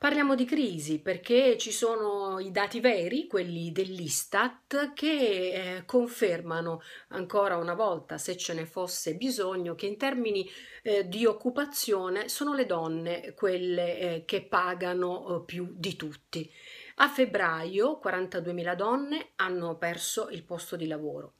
Parliamo di crisi perché ci sono i dati veri, quelli dell'Istat, che eh, confermano ancora una volta, se ce ne fosse bisogno, che in termini eh, di occupazione sono le donne quelle eh, che pagano eh, più di tutti. A febbraio 42.000 donne hanno perso il posto di lavoro.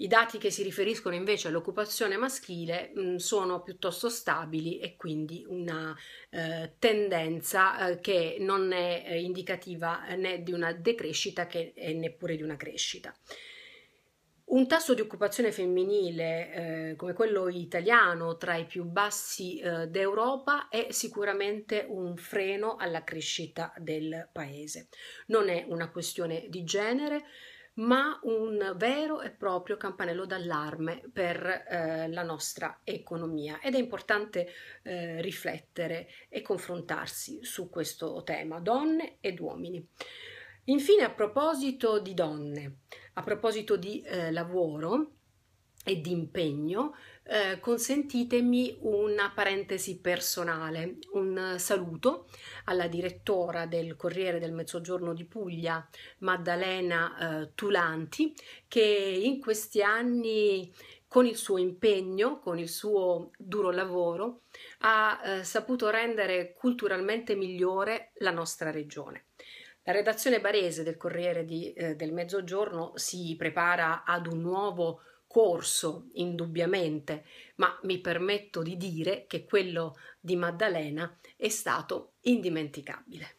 I dati che si riferiscono invece all'occupazione maschile mh, mm, sono piuttosto stabili e quindi una eh, tendenza eh, che non è eh, indicativa eh, né di una decrescita che è neppure di una crescita. Un tasso di occupazione femminile eh, come quello italiano tra i più bassi eh, d'Europa è sicuramente un freno alla crescita del paese. Non è una questione di genere, ma un vero e proprio campanello d'allarme per eh, la nostra economia ed è importante eh, riflettere e confrontarsi su questo tema, donne ed uomini. Infine, a proposito di donne, a proposito di eh, lavoro, e di impegno, eh, consentitemi una parentesi personale, un saluto alla direttora del Corriere del Mezzogiorno di Puglia, Maddalena eh, Tulanti, che in questi anni con il suo impegno, con il suo duro lavoro, ha eh, saputo rendere culturalmente migliore la nostra regione. La redazione barese del Corriere di, eh, del Mezzogiorno si prepara ad un nuovo corso, indubbiamente, ma mi permetto di dire che quello di Maddalena è stato indimenticabile.